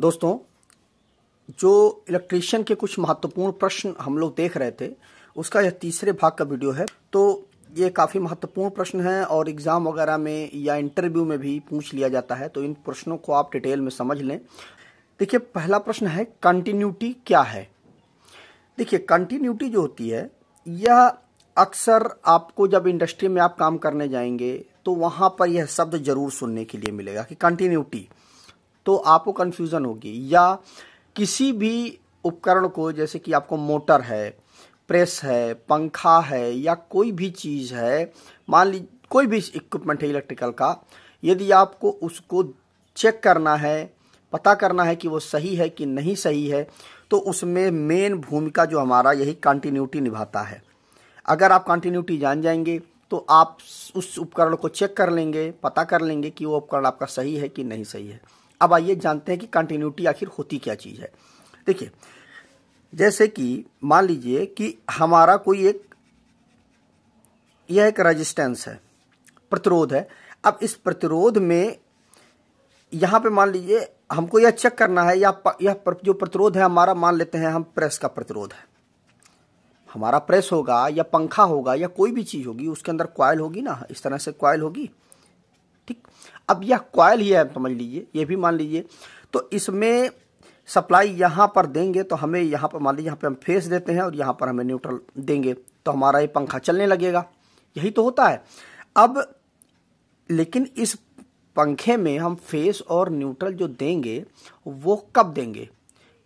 दोस्तों जो इलेक्ट्रीशियन के कुछ महत्वपूर्ण प्रश्न हम लोग देख रहे थे उसका यह तीसरे भाग का वीडियो है तो ये काफ़ी महत्वपूर्ण प्रश्न है और एग्ज़ाम वगैरह में या इंटरव्यू में भी पूछ लिया जाता है तो इन प्रश्नों को आप डिटेल में समझ लें देखिए पहला प्रश्न है कंटिन्यूटी क्या है देखिए कंटिन्यूटी जो होती है यह अक्सर आपको जब इंडस्ट्री में आप काम करने जाएंगे तो वहां पर यह शब्द जरूर सुनने के लिए मिलेगा कि कंटिन्यूटी तो आपको कन्फ्यूज़न होगी या किसी भी उपकरण को जैसे कि आपको मोटर है प्रेस है पंखा है या कोई भी चीज़ है मान ली कोई भी इक्विपमेंट है इलेक्ट्रिकल का यदि आपको उसको चेक करना है पता करना है कि वो सही है कि नहीं सही है तो उसमें मेन भूमिका जो हमारा यही कंटिन्यूटी निभाता है अगर आप कंटिन्यूटी जान जाएंगे तो आप उस उपकरण को चेक कर लेंगे पता कर लेंगे कि वो उपकरण आपका सही है कि नहीं सही है अब आइए जानते हैं कि कंटिन्यूटी आखिर होती क्या चीज़ है देखिए जैसे कि मान लीजिए कि हमारा कोई एक यह एक रेजिस्टेंस है प्रतिरोध है अब इस प्रतिरोध में यहां पे मान लीजिए हमको यह चेक करना है या यह जो प्रतिरोध है हमारा मान लेते हैं हम प्रेस का प्रतिरोध है हमारा प्रेस होगा या पंखा होगा या कोई भी चीज़ होगी उसके अंदर क्वाइल होगी ना इस तरह से क्वाइल होगी अब यह क्वाइल ही है समझ लीजिए ये भी मान लीजिए तो इसमें सप्लाई यहाँ पर देंगे तो हमें यहाँ पर मान लीजिए यहाँ पर हम फेस देते हैं और यहाँ पर हमें न्यूट्रल देंगे तो हमारा ये पंखा चलने लगेगा यही तो होता है अब लेकिन इस पंखे में हम फेस और न्यूट्रल जो देंगे वो कब देंगे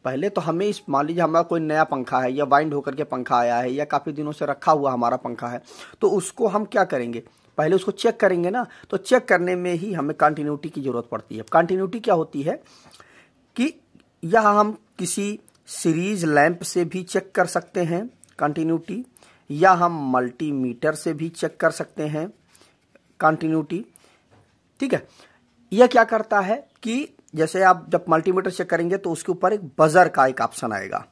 पहले तो हमें इस मान लीजिए हमारा कोई नया पंखा है या वाइंड होकर के पंखा आया है या काफ़ी दिनों से रखा हुआ हमारा पंखा है तो उसको हम क्या करेंगे पहले उसको चेक करेंगे ना तो चेक करने में ही हमें कंटिन्यूटी की ज़रूरत पड़ती है कंटिन्यूटी क्या होती है कि यह हम किसी सीरीज लैंप से भी चेक कर सकते हैं कंटिन्यूटी या हम मल्टीमीटर से भी चेक कर सकते हैं कंटिन्यूटी ठीक है यह क्या करता है कि जैसे आप जब मल्टीमीटर चेक करेंगे तो उसके ऊपर एक बजर का एक ऑप्शन आएगा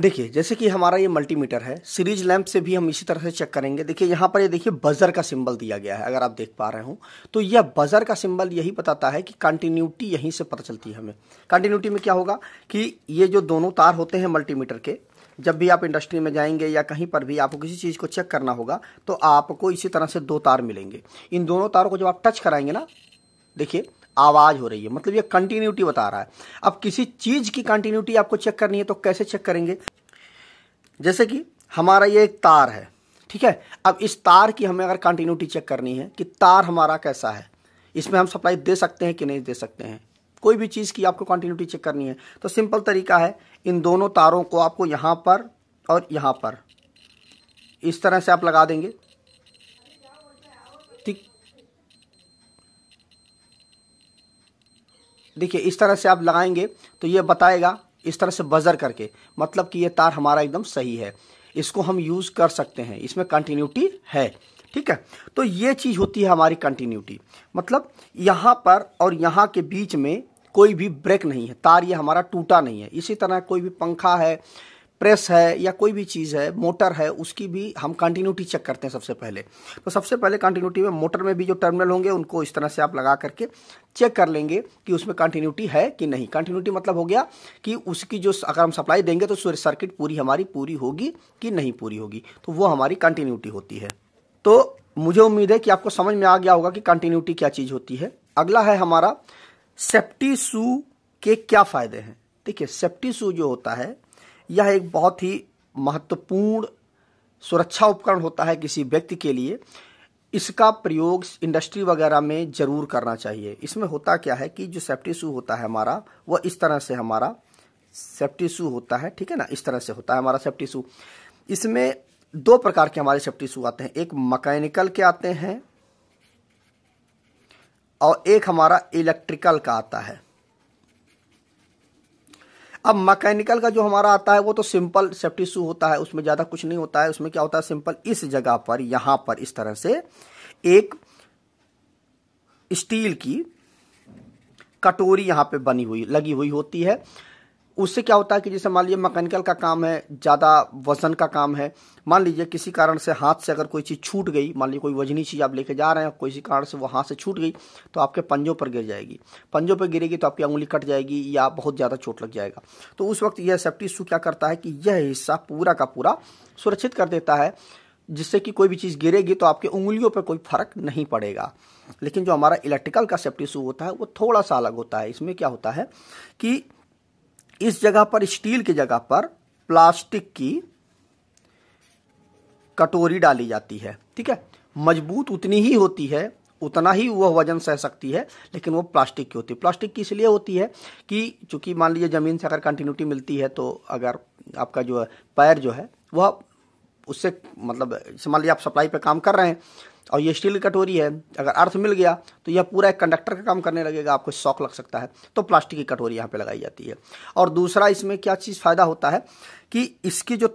देखिए जैसे कि हमारा ये मल्टीमीटर है सीरीज लैंप से भी हम इसी तरह से चेक करेंगे देखिए यहाँ पर ये देखिए बजर का सिंबल दिया गया है अगर आप देख पा रहे हो तो यह बजर का सिंबल यही बताता है कि कंटिन्यूटी यहीं से पता चलती है हमें कंटिन्यूटी में क्या होगा कि ये जो दोनों तार होते हैं मल्टीमीटर के जब भी आप इंडस्ट्री में जाएंगे या कहीं पर भी आपको किसी चीज़ को चेक करना होगा तो आपको इसी तरह से दो तार मिलेंगे इन दोनों तारों को जब आप टच कराएंगे ना देखिए आवाज हो रही है मतलब ये कंटिन्यूटी बता रहा है अब किसी चीज की कंटिन्यूटी आपको चेक करनी है तो कैसे चेक करेंगे जैसे कि हमारा ये एक तार है ठीक है अब इस तार की हमें अगर कंटिन्यूटी चेक करनी है कि तार हमारा कैसा है इसमें हम सप्लाई दे सकते हैं कि नहीं दे सकते हैं कोई भी चीज़ की आपको कंटिन्यूटी चेक करनी है तो सिंपल तरीका है इन दोनों तारों को आपको यहाँ पर और यहाँ पर इस तरह से आप लगा देंगे ठीक देखिए इस तरह से आप लगाएंगे तो ये बताएगा इस तरह से बजर करके मतलब कि ये तार हमारा एकदम सही है इसको हम यूज़ कर सकते हैं इसमें कंटिन्यूटी है ठीक है तो ये चीज़ होती है हमारी कंटिन्यूटी मतलब यहाँ पर और यहाँ के बीच में कोई भी ब्रेक नहीं है तार ये हमारा टूटा नहीं है इसी तरह कोई भी पंखा है प्रेस है या कोई भी चीज़ है मोटर है उसकी भी हम कंटिन्यूटी चेक करते हैं सबसे पहले तो सबसे पहले कंटिन्यूटी में मोटर में भी जो टर्मिनल होंगे उनको इस तरह से आप लगा करके चेक कर लेंगे कि उसमें कंटिन्यूटी है कि नहीं कंटिन्यूटी मतलब हो गया कि उसकी जो अगर हम सप्लाई देंगे तो सर्किट पूरी हमारी पूरी होगी कि नहीं पूरी होगी तो वो हमारी कंटिन्यूटी होती है तो मुझे उम्मीद है कि आपको समझ में आ गया होगा कि कंटिन्यूटी क्या चीज़ होती है अगला है हमारा सेफ्टी शू के क्या फ़ायदे हैं ठीक है सेफ्टी शू जो होता है यह एक बहुत ही महत्वपूर्ण सुरक्षा उपकरण होता है किसी व्यक्ति के लिए इसका प्रयोग इंडस्ट्री वगैरह में ज़रूर करना चाहिए इसमें होता क्या है कि जो सेफ्टी शू होता है हमारा वह इस तरह से हमारा सेफ्टी शू होता है ठीक है ना इस तरह से होता है हमारा सेफ्टी शू इसमें दो प्रकार के हमारे सेफ्टी शू आते हैं एक मकैनिकल के आते हैं और एक हमारा इलेक्ट्रिकल का आता है अब मैकेनिकल का जो हमारा आता है वो तो सिंपल सेफ्टी शू होता है उसमें ज़्यादा कुछ नहीं होता है उसमें क्या होता है सिंपल इस जगह पर यहां पर इस तरह से एक स्टील की कटोरी यहां पे बनी हुई लगी हुई होती है उससे क्या होता है कि जैसे मान लीजिए मैकेनिकल का काम है ज़्यादा वजन का काम है मान लीजिए किसी कारण से हाथ से अगर कोई चीज़ छूट गई मान लीजिए कोई वजनी चीज़ आप लेके जा रहे हैं किसी कारण से वो हाथ से छूट गई तो आपके पंजों पर गिर जाएगी पंजों पर गिरेगी तो आपकी उंगली कट जाएगी या बहुत ज़्यादा चोट लग जाएगा तो उस वक्त यह सेफ्टी इशू क्या करता है कि यह हिस्सा पूरा का पूरा सुरक्षित कर देता है जिससे कि कोई भी चीज़ गिरेगी तो आपके उंगलियों पर कोई फर्क नहीं पड़ेगा लेकिन जो हमारा इलेक्ट्रिकल का सेफ्टी इशू होता है वो थोड़ा सा अलग होता है इसमें क्या होता है कि इस जगह पर स्टील की जगह पर प्लास्टिक की कटोरी डाली जाती है ठीक है मजबूत उतनी ही होती है उतना ही वह वजन सह सकती है लेकिन वो प्लास्टिक की होती है प्लास्टिक की इसलिए होती है कि चूंकि मान लीजिए ज़मीन से अगर कंटिन्यूटी मिलती है तो अगर आपका जो है पैर जो है वह उससे मतलब मान लीजिए आप सप्लाई पे काम कर रहे हैं और ये स्टील की कटोरी है अगर अर्थ मिल गया तो यह पूरा एक कंडक्टर का काम करने लगेगा आपको शौक लग सकता है तो प्लास्टिक की कटोरी यहाँ पे लगाई जाती है और दूसरा इसमें क्या चीज़ फ़ायदा होता है कि इसकी जो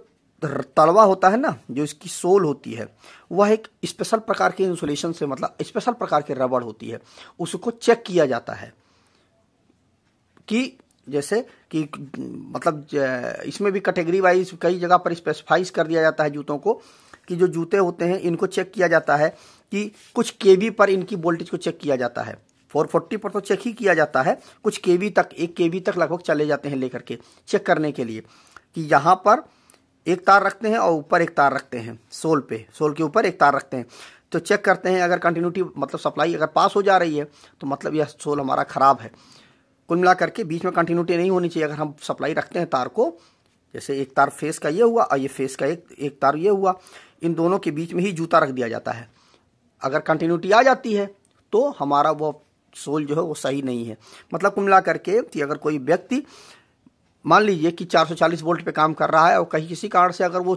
तड़वा होता है ना जो इसकी सोल होती है वह एक स्पेशल प्रकार के इंसुलेशन से मतलब स्पेशल प्रकार की रबड़ होती है उसको चेक किया जाता है कि जैसे कि मतलब इसमें भी कैटेगरी वाइज कई जगह पर स्पेसिफाइज कर दिया जाता है जूतों को कि जो जूते होते हैं इनको चेक किया जाता है कि कुछ के पर इनकी वोल्टेज को चेक किया जाता है फोर फोर्टी पर तो चेक ही किया जाता है कुछ के तक एक के तक लगभग चले जाते हैं लेकर के चेक करने के लिए कि यहाँ पर एक तार रखते हैं और ऊपर एक तार रखते हैं सोल पे सोल के ऊपर एक तार रखते हैं तो चेक करते हैं अगर कंटिन्यूटी मतलब सप्लाई अगर पास हो जा रही है तो मतलब यह सोल हमारा ख़राब है कुल मिला करके बीच में कंटिन्यूटी नहीं होनी चाहिए अगर हम सप्लाई रखते हैं तार को जैसे एक तार फेस का ये हुआ और ये फेस का एक एक तार ये हुआ इन दोनों के बीच में ही जूता रख दिया जाता है अगर कंटिन्यूटी आ जाती है तो हमारा वो सोल जो है वो सही नहीं है मतलब कुल मिला करके कि अगर कोई व्यक्ति मान लीजिए कि 440 वोल्ट पे काम कर रहा है और कहीं किसी कारण से अगर वो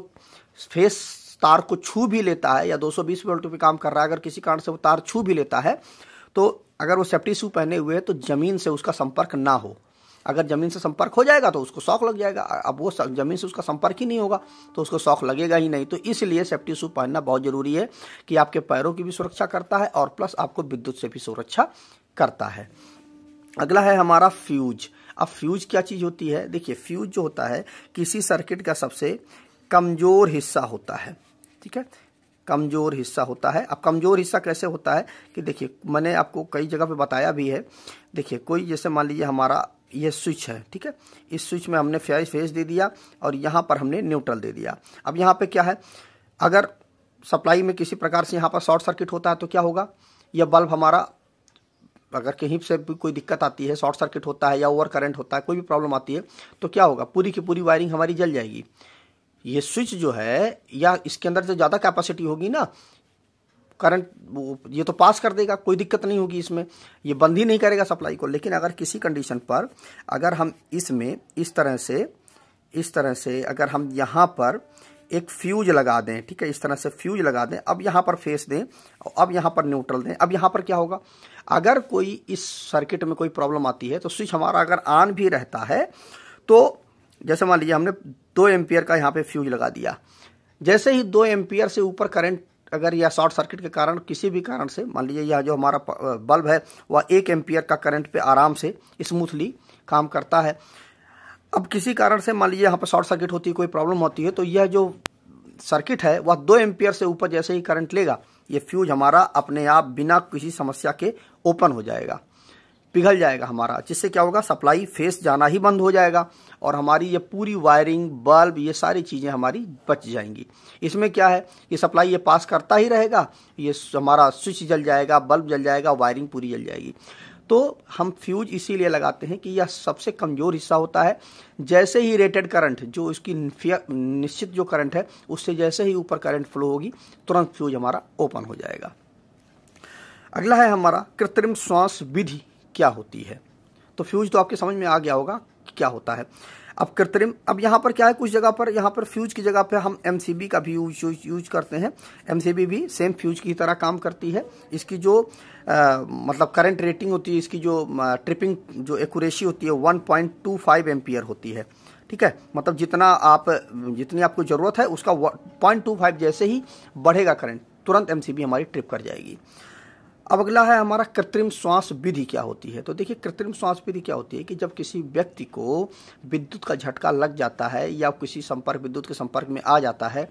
फेस तार को छू भी लेता है या 220 वोल्ट पे काम कर रहा है अगर किसी कारण से वो तार छू भी लेता है तो अगर वो सेफ्टी शू पहने हुए है तो ज़मीन से उसका संपर्क ना हो अगर ज़मीन से संपर्क हो जाएगा तो उसको शौक लग जाएगा अब वो ज़मीन से उसका संपर्क ही नहीं होगा तो उसको शौक लगेगा ही नहीं तो इसलिए सेफ्टी शू पहनना बहुत ज़रूरी है कि आपके पैरों की भी सुरक्षा करता है और प्लस आपको विद्युत से भी सुरक्षा करता है अगला है हमारा फ्यूज अब फ्यूज क्या चीज़ होती है देखिए फ्यूज जो होता है किसी सर्किट का सबसे कमज़ोर हिस्सा होता है ठीक है कमज़ोर हिस्सा होता है अब कमज़ोर हिस्सा कैसे होता है कि देखिए मैंने आपको कई जगह पे बताया भी है देखिए कोई जैसे मान लीजिए हमारा ये स्विच है ठीक है इस स्विच में हमने फेज फेस दे दिया और यहाँ पर हमने न्यूट्रल दे दिया अब यहाँ पर क्या है अगर सप्लाई में किसी प्रकार से यहाँ पर शॉर्ट सर्किट होता है तो क्या होगा यह बल्ब हमारा अगर कहीं से भी कोई दिक्कत आती है शॉर्ट सर्किट होता है या ओवर करंट होता है कोई भी प्रॉब्लम आती है तो क्या होगा पूरी की पूरी वायरिंग हमारी जल जाएगी ये स्विच जो है या इसके अंदर जो ज़्यादा कैपेसिटी होगी ना करंट ये तो पास कर देगा कोई दिक्कत नहीं होगी इसमें ये बंद ही नहीं करेगा सप्लाई को लेकिन अगर किसी कंडीशन पर अगर हम इसमें इस तरह से इस तरह से अगर हम यहाँ पर एक फ्यूज लगा दें ठीक है इस तरह से फ्यूज लगा दें अब यहाँ पर फेस दें और अब यहाँ पर न्यूट्रल दें अब यहाँ पर क्या होगा अगर कोई इस सर्किट में कोई प्रॉब्लम आती है तो स्विच हमारा अगर ऑन भी रहता है तो जैसे मान लीजिए हमने दो एम्पियर का यहाँ पे फ्यूज लगा दिया जैसे ही दो एम्पियर से ऊपर करंट अगर या शॉर्ट सर्किट के कारण किसी भी कारण से मान लीजिए यह जो हमारा बल्ब है वह एक एम्पियर का करंट पे आराम से स्मूथली काम करता है अब किसी कारण से मान लीजिए यहाँ पर शॉर्ट सर्किट होती है कोई प्रॉब्लम होती है तो यह जो सर्किट है वह दो एम्पियर से ऊपर जैसे ही करंट लेगा ये फ्यूज हमारा अपने आप बिना किसी समस्या के ओपन हो जाएगा पिघल जाएगा हमारा जिससे क्या होगा सप्लाई फेस जाना ही बंद हो जाएगा और हमारी ये पूरी वायरिंग बल्ब ये सारी चीज़ें हमारी बच जाएंगी इसमें क्या है कि सप्लाई ये पास करता ही रहेगा ये हमारा स्विच जल जाएगा बल्ब जल जाएगा वायरिंग पूरी जल जाएगी तो हम फ्यूज इसीलिए लगाते हैं कि यह सबसे कमज़ोर हिस्सा होता है जैसे ही रेटेड करंट जो इसकी निश्चित जो करंट है उससे जैसे ही ऊपर करंट फ्लो होगी तुरंत फ्यूज हमारा ओपन हो जाएगा अगला है हमारा कृत्रिम श्वास विधि क्या होती है तो फ्यूज तो आपके समझ में आ गया होगा कि क्या होता है अब कृत्रिम अब यहाँ पर क्या है कुछ जगह पर यहाँ पर फ्यूज की जगह पर हम एम का भी यूज यूज, यूज करते हैं एम भी सेम फ्यूज की तरह काम करती है इसकी जो आ, मतलब करंट रेटिंग होती है इसकी जो ट्रिपिंग जो एकूरेसी होती है 1.25 पॉइंट होती है ठीक है मतलब जितना आप जितनी आपको ज़रूरत है उसका पॉइंट जैसे ही बढ़ेगा करंट तुरंत एम हमारी ट्रिप कर जाएगी अब अगला है हमारा कृत्रिम श्वास विधि क्या होती है तो देखिए कृत्रिम श्वास विधि क्या होती है कि जब किसी व्यक्ति को विद्युत का झटका लग जाता है या किसी संपर्क विद्युत के संपर्क में आ जाता है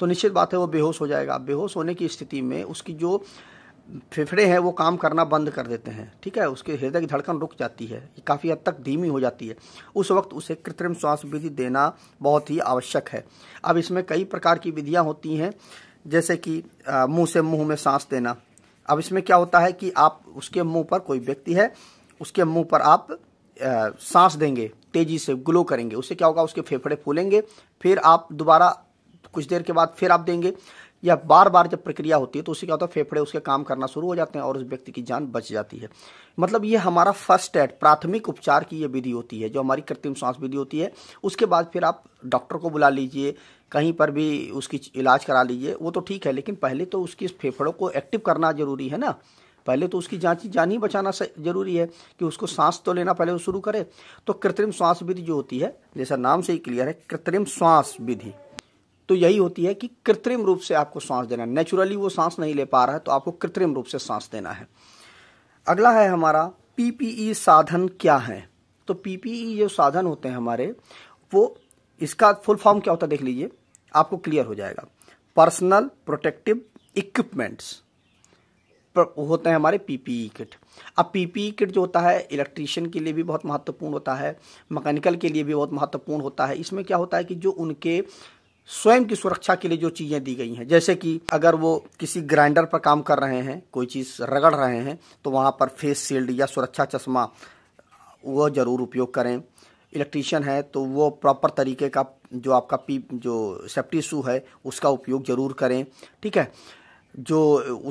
तो निश्चित बात है वो बेहोश हो जाएगा बेहोश होने की स्थिति में उसकी जो फेफड़े हैं वो काम करना बंद कर देते हैं ठीक है उसके हृदय की धड़कन रुक जाती है काफ़ी हद तक धीमी हो जाती है उस वक्त उसे कृत्रिम श्वास विधि देना बहुत ही आवश्यक है अब इसमें कई प्रकार की विधियाँ होती हैं जैसे कि मुंह से मुंह में सांस देना अब इसमें क्या होता है कि आप उसके मुंह पर कोई व्यक्ति है उसके मुंह पर आप आ, सांस देंगे तेजी से ग्लो करेंगे उससे क्या होगा उसके फेफड़े फूलेंगे फिर आप दोबारा कुछ देर के बाद फिर आप देंगे या बार बार जब प्रक्रिया होती है तो उसे क्या होता है फेफड़े उसके काम करना शुरू हो जाते हैं और उस व्यक्ति की जान बच जाती है मतलब ये हमारा फर्स्ट एड प्राथमिक उपचार की ये विधि होती है जो हमारी कृत्रिम सांस विधि होती है उसके बाद फिर आप डॉक्टर को बुला लीजिए कहीं पर भी उसकी इलाज करा लीजिए वो तो ठीक है लेकिन पहले तो उसकी फेफड़ों को एक्टिव करना ज़रूरी है ना पहले तो उसकी जांच जान ही बचाना जरूरी है कि उसको सांस तो लेना पहले वो शुरू करे तो कृत्रिम श्वास विधि जो होती है जैसा नाम से ही क्लियर है कृत्रिम श्वास विधि तो यही होती है कि कृत्रिम रूप से आपको सांस देना है नेचुरली वो सांस नहीं ले पा रहा है तो आपको कृत्रिम रूप से सांस देना है अगला है हमारा पीपीई e साधन क्या है तो पीपीई e जो साधन होते हैं हमारे वो इसका फुल फॉर्म क्या होता है देख लीजिए आपको क्लियर हो जाएगा पर्सनल प्रोटेक्टिव इक्विपमेंट्स होते हैं हमारे पीपीई किट e अब पीपीई किट जो होता है इलेक्ट्रीशियन के लिए भी बहुत महत्वपूर्ण होता है मैकेनिकल के लिए भी बहुत महत्वपूर्ण होता है इसमें क्या होता है कि जो उनके स्वयं की सुरक्षा के लिए जो चीज़ें दी गई हैं जैसे कि अगर वो किसी ग्राइंडर पर काम कर रहे हैं कोई चीज़ रगड़ रहे हैं तो वहाँ पर फेस शील्ड या सुरक्षा चश्मा वो ज़रूर उपयोग करें इलेक्ट्रीशियन है तो वो प्रॉपर तरीके का जो आपका पी जो सेफ्टी शू है उसका उपयोग ज़रूर करें ठीक है जो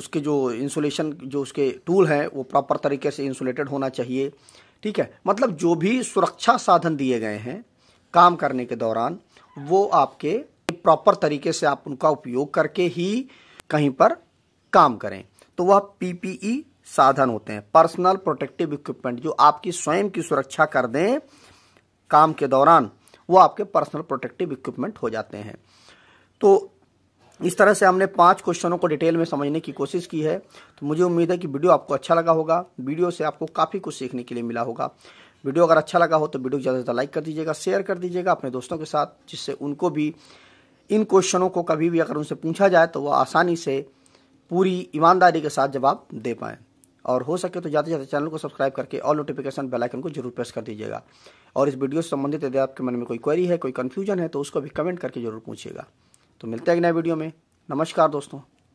उसके जो इंसुलेशन जो उसके टूल हैं वो प्रॉपर तरीके से इंसुलेटेड होना चाहिए ठीक है मतलब जो भी सुरक्षा साधन दिए गए हैं काम करने के दौरान वो आपके प्रॉपर तरीके से आप उनका उपयोग करके ही कहीं पर काम करें तो वह पीपीई e साधन होते हैं पर्सनल प्रोटेक्टिव इक्विपमेंट जो आपकी स्वयं की सुरक्षा कर दें काम के दौरान वो आपके पर्सनल प्रोटेक्टिव इक्विपमेंट हो जाते हैं तो इस तरह से हमने पांच क्वेश्चनों को डिटेल में समझने की कोशिश की है तो मुझे उम्मीद है कि वीडियो आपको अच्छा लगा होगा वीडियो से आपको काफ़ी कुछ सीखने के लिए मिला होगा वीडियो अगर अच्छा लगा हो तो वीडियो को ज़्यादा से ज़्यादा लाइक कर दीजिएगा शेयर कर दीजिएगा अपने दोस्तों के साथ जिससे उनको भी इन क्वेश्चनों को कभी भी अगर उनसे पूछा जाए तो वह आसानी से पूरी ईमानदारी के साथ जवाब दे पाएँ और हो सके तो ज़्यादा जाते ज़्यादा चैनल को सब्सक्राइब करके ऑल नोटिफिकेशन बेल आइकन को जरूर प्रेस कर दीजिएगा और इस वीडियो से संबंधित यदि आपके मन में कोई क्वेरी है कोई कन्फ्यूजन है तो उसको भी कमेंट करके जरूर पूछिएगा तो मिलते हैं नए वीडियो में नमस्कार दोस्तों